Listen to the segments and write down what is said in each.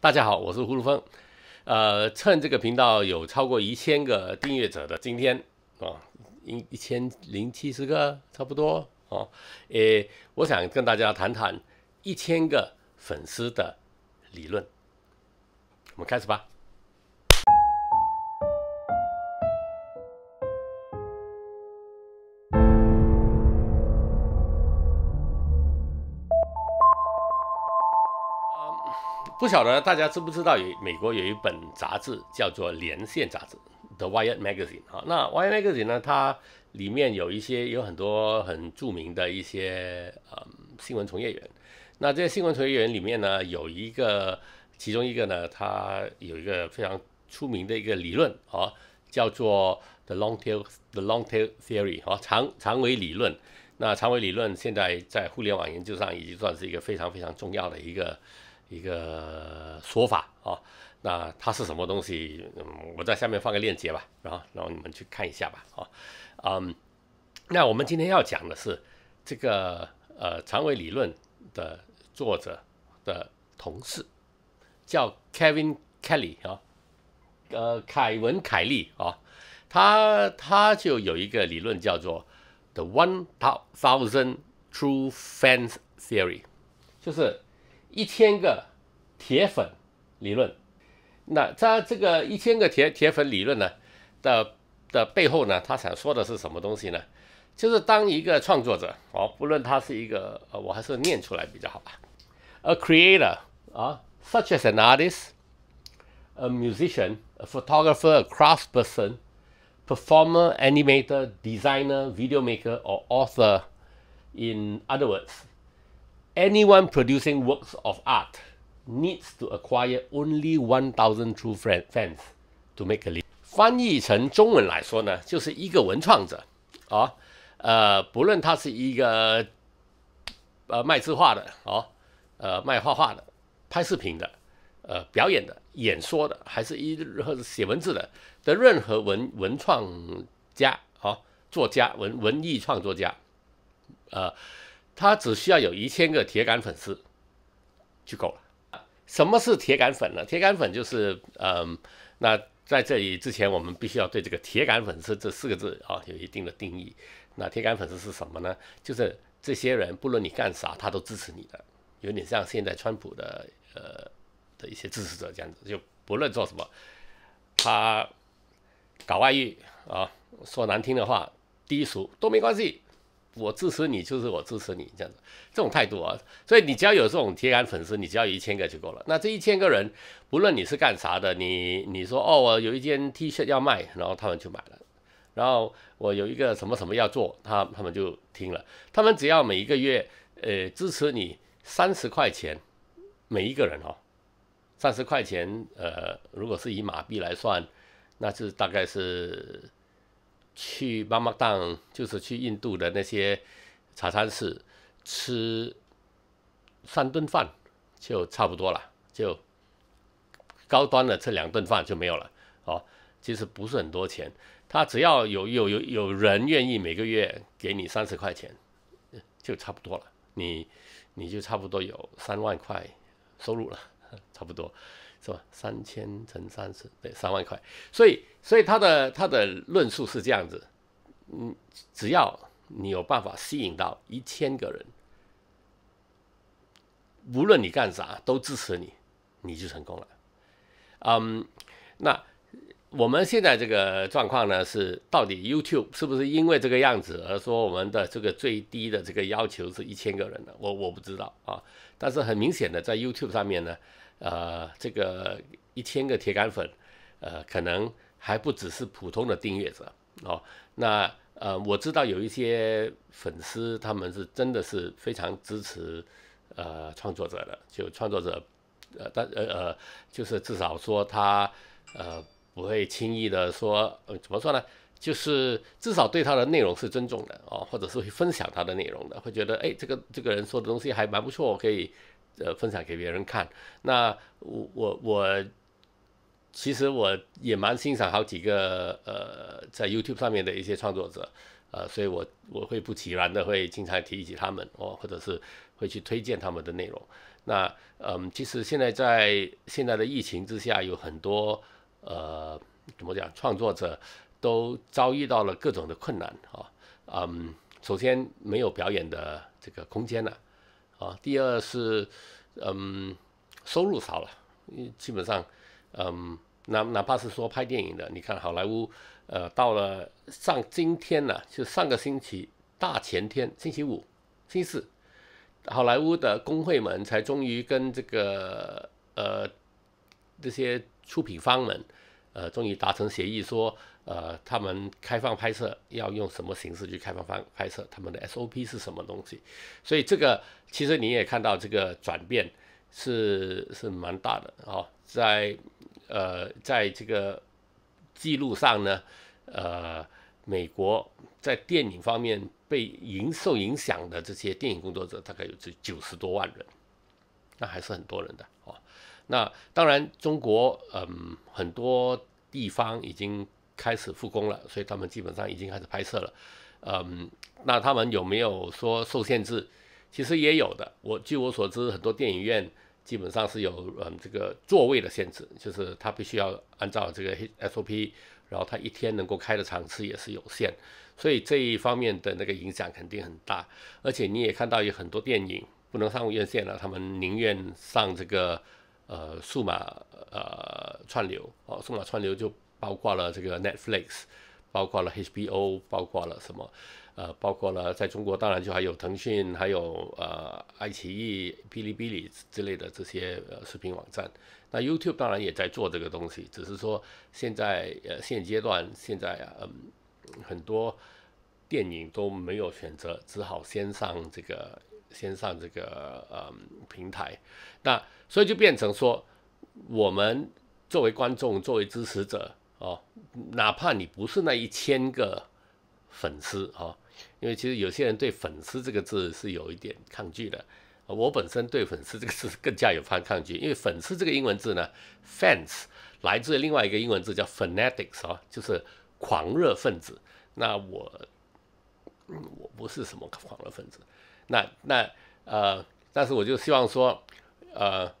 大家好，我是胡润峰。呃，趁这个频道有超过一千个订阅者的今天啊，一一千零七十个差不多啊，诶，我想跟大家谈谈一千个粉丝的理论。我们开始吧。不晓得大家知不知道，有美国有一本杂志叫做《连线杂志》（The Wired Magazine） 啊。那《Wired Magazine》呢，它里面有一些有很多很著名的一些呃新闻从业员。那这些新闻从业员里面呢，有一个，其中一个呢，他有一个非常出名的一个理论哦，叫做 “the long tail”、“the long tail theory” 啊，长长尾理论。那长尾理论现在在互联网研究上已经算是一个非常非常重要的一个。一个说法啊，那它是什么东西？嗯，我在下面放个链接吧，然后然后你们去看一下吧啊。嗯，那我们今天要讲的是这个呃，长尾理论的作者的同事叫 Kevin Kelly 啊，呃，凯文凯利啊，他他就有一个理论叫做 The One Thousand True Fans Theory，就是。一千个铁粉理论，那在这个一千个铁铁粉理论呢的的背后呢，他想说的是什么东西呢？就是当一个创作者哦，不论他是一个，呃，我还是念出来比较好吧。A creator 啊，such as an artist, a musician, a photographer, a crafts person, performer, animator, designer, videomaker, or author. In other words. Anyone producing works of art needs to acquire only 1,000 true fans r i to make a living. 翻译成中文来说呢，就是一个文创者，啊，呃，不论他是一个呃卖字画的，哦，呃，卖画画的、拍视频的、呃，表演的、演说的，还是一或者写文字的的任何文文创家，哦，作家、文文艺创作家，呃。他只需要有一千个铁杆粉丝就够了。什么是铁杆粉呢？铁杆粉就是，嗯，那在这里之前，我们必须要对这个“铁杆粉丝”这四个字啊，有一定的定义。那铁杆粉丝是什么呢？就是这些人，不论你干啥，他都支持你的，有点像现在川普的，呃，的一些支持者这样子，就不论做什么，他搞外遇啊，说难听的话，低俗都没关系。我支持你，就是我支持你这样子，这种态度啊，所以你只要有这种铁杆粉丝，你只要一千个就够了。那这一千个人，不论你是干啥的，你你说哦，我有一件 T 恤要卖，然后他们就买了。然后我有一个什么什么要做，他他们就听了。他们只要每一个月，呃，支持你三十块钱每一个人哦，三十块钱，呃，如果是以马币来算，那是大概是。去妈妈档就是去印度的那些茶餐室吃三顿饭就差不多了，就高端的吃两顿饭就没有了。哦，其实不是很多钱，他只要有有有有人愿意每个月给你三十块钱，就差不多了。你你就差不多有三万块收入了。差不多，是吧？三千乘三十，对，三万块。所以，所以他的他的论述是这样子，嗯，只要你有办法吸引到一千个人，无论你干啥都支持你，你就成功了。嗯，那。我们现在这个状况呢，是到底 YouTube 是不是因为这个样子而说我们的这个最低的这个要求是一千个人呢？我我不知道啊。但是很明显的，在 YouTube 上面呢，呃，这个一千个铁杆粉，呃，可能还不只是普通的订阅者哦。那呃，我知道有一些粉丝他们是真的是非常支持呃创作者的，就创作者呃，但呃呃，就是至少说他呃。不会轻易的说，呃，怎么说呢？就是至少对他的内容是尊重的哦，或者是会分享他的内容的，会觉得，哎，这个这个人说的东西还蛮不错，我可以，呃，分享给别人看。那我我我，其实我也蛮欣赏好几个，呃，在 YouTube 上面的一些创作者，呃，所以我我会不其然的会经常提起他们哦，或者是会去推荐他们的内容。那嗯，其实现在在现在的疫情之下，有很多。呃，怎么讲？创作者都遭遇到了各种的困难啊。嗯，首先没有表演的这个空间了，啊。第二是，嗯，收入少了。基本上，嗯，哪哪怕是说拍电影的，你看好莱坞，呃，到了上今天呢，就上个星期大前天，星期五、星期四，好莱坞的工会们才终于跟这个呃这些。出品方们，呃，终于达成协议，说，呃，他们开放拍摄要用什么形式去开放拍拍摄，他们的 SOP 是什么东西？所以这个其实你也看到，这个转变是是蛮大的哦，在呃，在这个记录上呢，呃，美国在电影方面被影受影响的这些电影工作者大概有这九十多万人。那还是很多人的哦，那当然中国嗯很多地方已经开始复工了，所以他们基本上已经开始拍摄了，嗯，那他们有没有说受限制？其实也有的，我据我所知，很多电影院基本上是有嗯这个座位的限制，就是他必须要按照这个 SOP，然后他一天能够开的场次也是有限，所以这一方面的那个影响肯定很大，而且你也看到有很多电影。不能上院线了，他们宁愿上这个呃，数码呃串流哦，数码串流就包括了这个 Netflix，包括了 HBO，包括了什么，呃，包括了在中国当然就还有腾讯，还有呃爱奇艺、哔哩哔哩之类的这些呃视频网站。那 YouTube 当然也在做这个东西，只是说现在呃现阶段现在啊，很多电影都没有选择，只好先上这个。先上这个呃平台，那所以就变成说，我们作为观众，作为支持者哦，哪怕你不是那一千个粉丝哦，因为其实有些人对“粉丝”这个字是有一点抗拒的。我本身对“粉丝”这个字更加有番抗拒，因为“粉丝”这个英文字呢，“fans” 来自另外一个英文字叫 “fanatics” 哦，就是狂热分子。那我，嗯，我不是什么狂热分子。那那呃，但是我就希望说，呃，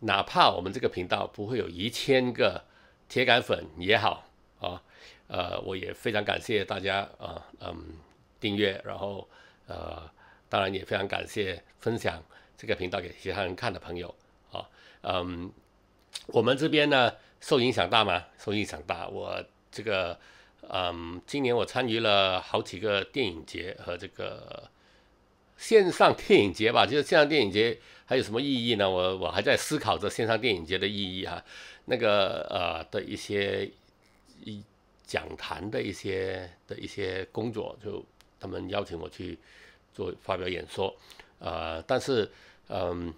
哪怕我们这个频道不会有一千个铁杆粉也好啊，呃，我也非常感谢大家啊，嗯，订阅，然后呃，当然也非常感谢分享这个频道给其他人看的朋友啊，嗯，我们这边呢受影响大吗？受影响大。我这个嗯，今年我参与了好几个电影节和这个。线上电影节吧，就是线上电影节还有什么意义呢？我我还在思考着线上电影节的意义啊。那个呃的一些一讲坛的一些的一些工作，就他们邀请我去做发表演说，呃，但是嗯，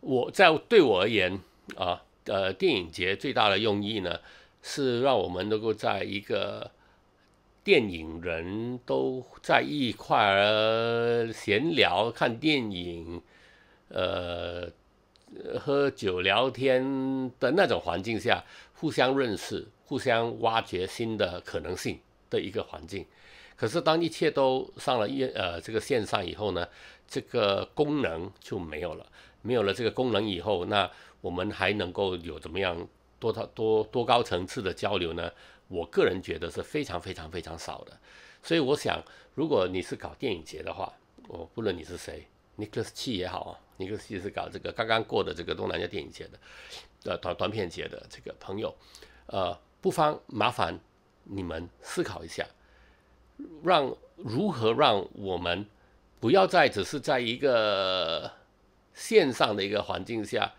我在对我而言啊，呃，电影节最大的用意呢，是让我们能够在一个。电影人都在一块儿闲聊、看电影、呃喝酒、聊天的那种环境下，互相认识、互相挖掘新的可能性的一个环境。可是，当一切都上了呃这个线上以后呢，这个功能就没有了。没有了这个功能以后，那我们还能够有怎么样、多少多多高层次的交流呢？我个人觉得是非常非常非常少的，所以我想，如果你是搞电影节的话，我不论你是谁，尼克西也好，尼克西是搞这个刚刚过的这个东南亚电影节的，呃，短短片节的这个朋友，呃，不妨麻烦你们思考一下，让如何让我们不要再只是在一个线上的一个环境下，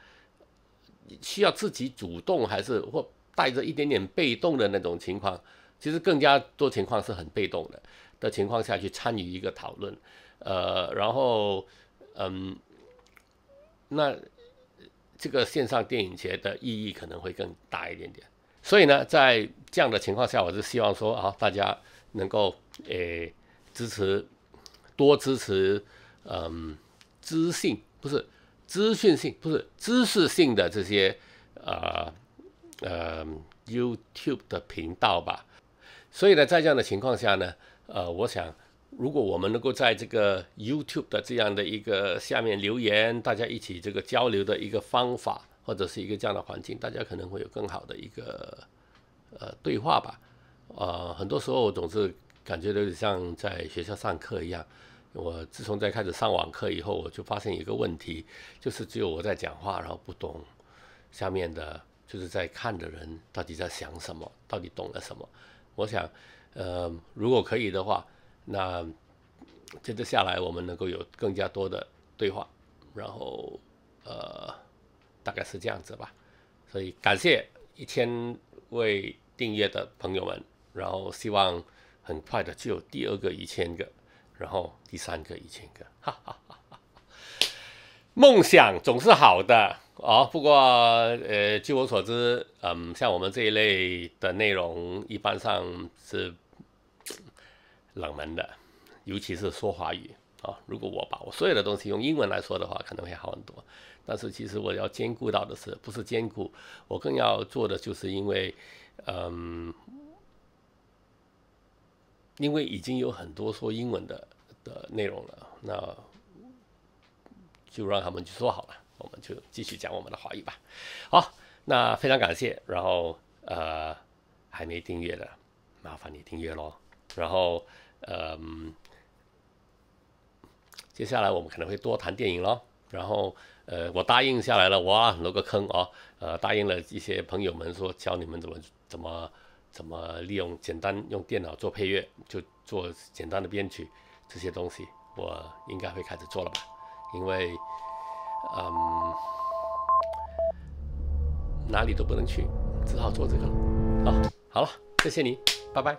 需要自己主动还是或？带着一点点被动的那种情况，其实更加多情况是很被动的的情况下去参与一个讨论，呃，然后，嗯，那这个线上电影节的意义可能会更大一点点。所以呢，在这样的情况下，我是希望说啊，大家能够诶支持多支持，嗯，资讯不是资讯性不是知识性的这些呃。呃，YouTube 的频道吧，所以呢，在这样的情况下呢，呃，我想，如果我们能够在这个 YouTube 的这样的一个下面留言，大家一起这个交流的一个方法，或者是一个这样的环境，大家可能会有更好的一个呃对话吧。呃，很多时候我总是感觉有点像在学校上课一样。我自从在开始上网课以后，我就发现一个问题，就是只有我在讲话，然后不懂下面的。就是在看的人到底在想什么，到底懂了什么。我想，呃，如果可以的话，那接着下来我们能够有更加多的对话，然后呃，大概是这样子吧。所以感谢一千位订阅的朋友们，然后希望很快的就有第二个一千个，然后第三个一千个，哈哈哈哈哈。梦想总是好的。哦，不过，呃，据我所知，嗯，像我们这一类的内容，一般上是冷门的，尤其是说华语。啊，如果我把我所有的东西用英文来说的话，可能会好很多。但是，其实我要兼顾到的是，不是兼顾，我更要做的，就是因为，嗯，因为已经有很多说英文的的内容了，那就让他们去说好了。我们就继续讲我们的华题吧。好，那非常感谢。然后呃，还没订阅的，麻烦你订阅咯。然后呃，接下来我们可能会多谈电影咯。然后呃，我答应下来了，挖很多个坑啊。呃，答应了一些朋友们说教你们怎么怎么怎么利用简单用电脑做配乐，就做简单的编曲这些东西，我应该会开始做了吧，因为。嗯，哪里都不能去，只好做这个了。啊，好了，谢谢你，拜拜。